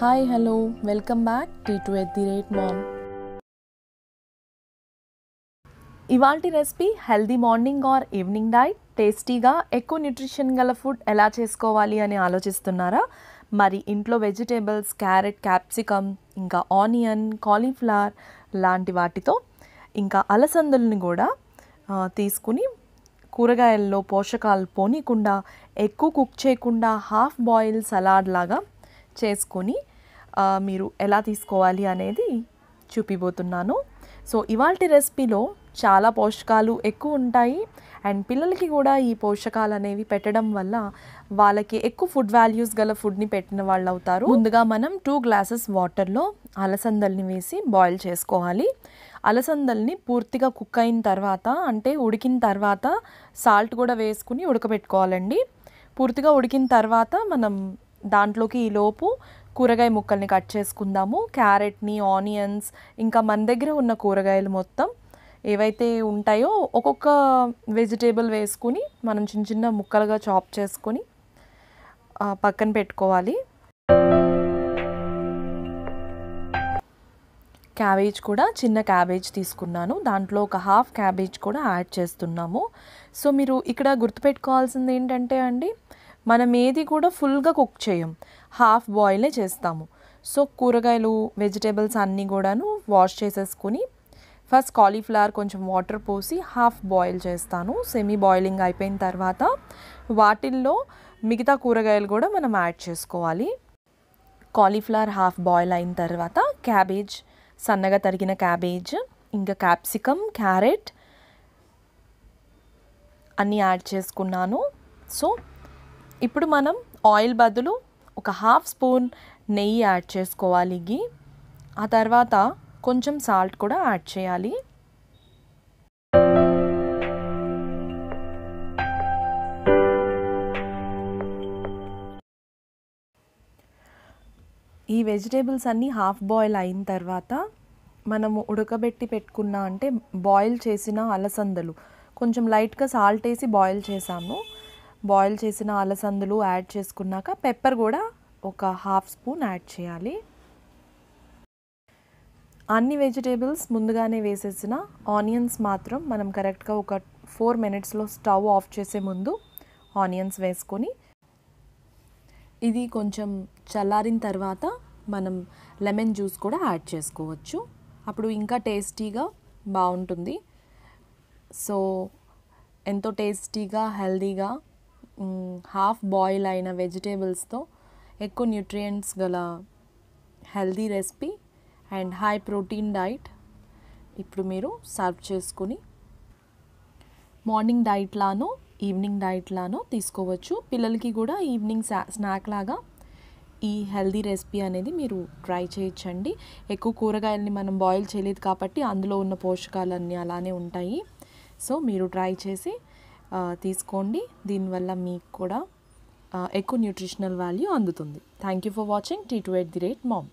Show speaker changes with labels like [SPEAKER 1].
[SPEAKER 1] hi hello welcome back T two at the rate mom ఇవాల్టి recipe healthy morning or evening diet టేస్టీగా ఎక్కువ nutrition గల food ఎలా చేసుకోవాలి అని ఆలోచిస్తున్నారా మరి ఇంట్లో వెజిటేబుల్స్ క్యారెట్ క్యాప్సికమ్ ఇంకా ఆనియన్ కాలీఫ్లవర్ లాంటి వాటితో ఇంకా అలసందులను కూడా తీసుకుని కూరగాయల్లో పోషకాలు పోనీకుండా ఎక్కువ కుక్ చేయకుండా హాఫ్ బాయిల్ సలాడ్ లాగా చేసుకొని మీరు ఎలా తీసుకోవాలి అనేది చూపిపోతున్నాను సో ఇవాళ రెసిపీలో చాలా పోషకాలు ఎక్కువ ఉంటాయి అండ్ పిల్లలకి కూడా ఈ పోషకాలు అనేవి పెట్టడం వల్ల వాళ్ళకి ఎక్కువ ఫుడ్ వాల్యూస్ గల ఫుడ్ని పెట్టిన వాళ్ళు అవుతారు ముందుగా మనం టూ గ్లాసెస్ వాటర్లో అలసందల్ని వేసి బాయిల్ చేసుకోవాలి అలసందల్ని పూర్తిగా కుక్ అయిన తర్వాత అంటే ఉడికిన తర్వాత సాల్ట్ కూడా వేసుకుని ఉడకబెట్టుకోవాలండి పూర్తిగా ఉడికిన తర్వాత మనం దాంట్లోకి ఈలోపు కూరగాయ ముక్కల్ని కట్ చేసుకుందాము క్యారెట్ని ఆనియన్స్ ఇంకా మన దగ్గర ఉన్న కూరగాయలు మొత్తం ఏవైతే ఉంటాయో ఒక్కొక్క వెజిటేబుల్ వేసుకుని మనం చిన్న చిన్న ముక్కలుగా చాప్ చేసుకొని పక్కన పెట్టుకోవాలి క్యాబేజ్ కూడా చిన్న క్యాబేజ్ తీసుకున్నాను దాంట్లో ఒక హాఫ్ క్యాబేజ్ కూడా యాడ్ చేస్తున్నాము సో మీరు ఇక్కడ గుర్తుపెట్టుకోవాల్సింది ఏంటంటే అండి మనం ఏది కూడా ఫుల్గా కుక్ చేయం హాఫ్ బాయిలే చేస్తాము సో కూరగాయలు వెజిటేబుల్స్ అన్నీ కూడాను వాష్ చేసేసుకుని ఫస్ట్ కాలీఫ్లవర్ కొంచెం వాటర్ పోసి హాఫ్ బాయిల్ చేస్తాను సెమీ బాయిలింగ్ అయిపోయిన తర్వాత వాటిల్లో మిగతా కూరగాయలు కూడా మనం యాడ్ చేసుకోవాలి కాలీఫ్లవర్ హాఫ్ బాయిల్ అయిన తర్వాత క్యాబేజ్ సన్నగా తరిగిన క్యాబేజ్ ఇంకా క్యాప్సికమ్ క్యారెట్ అన్నీ యాడ్ చేసుకున్నాను సో ఇప్పుడు మనం ఆయిల్ బదులు ఒక హాఫ్ స్పూన్ నెయ్యి యాడ్ చేసుకోవాలి ఘీ ఆ తర్వాత కొంచెం సాల్ట్ కూడా యాడ్ చేయాలి ఈ వెజిటేబుల్స్ అన్నీ హాఫ్ బాయిల్ అయిన తర్వాత మనము ఉడకబెట్టి పెట్టుకున్న అంటే బాయిల్ చేసిన అలసందలు కొంచెం లైట్గా సాల్ట్ వేసి బాయిల్ చేసాము బాయిల్ చేసిన అలసందులు యాడ్ చేసుకున్నాక పెప్పర్ కూడా ఒక హాఫ్ స్పూన్ యాడ్ చేయాలి అన్ని వెజిటేబుల్స్ ముందుగానే వేసేసిన ఆనియన్స్ మాత్రం మనం కరెక్ట్గా ఒక ఫోర్ మినిట్స్లో స్టవ్ ఆఫ్ చేసే ముందు ఆనియన్స్ వేసుకొని ఇది కొంచెం చల్లారిన తర్వాత మనం లెమన్ జ్యూస్ కూడా యాడ్ చేసుకోవచ్చు అప్పుడు ఇంకా టేస్టీగా బాగుంటుంది సో ఎంతో టేస్టీగా హెల్దీగా హాఫ్ బాయిల్ అయిన వెజిటేబుల్స్తో ఎక్కువ న్యూట్రియంట్స్ గల healthy recipe and high protein diet ఇప్పుడు మీరు సర్వ్ చేసుకుని మార్నింగ్ డైట్లానో ఈవినింగ్ డైట్లానో తీసుకోవచ్చు పిల్లలకి కూడా ఈవినింగ్ స్నాక్ లాగా ఈ హెల్దీ రెసిపీ అనేది మీరు ట్రై చేయించండి ఎక్కువ కూరగాయలని మనం బాయిల్ చేయలేదు కాబట్టి అందులో ఉన్న పోషకాలన్నీ అలానే ఉంటాయి సో మీరు ట్రై చేసి తీసుకోండి దీనివల్ల మీకు కూడా ఎక్కువ న్యూట్రిషనల్ వాల్యూ అందుతుంది thank you for watching T two at the rate ma'am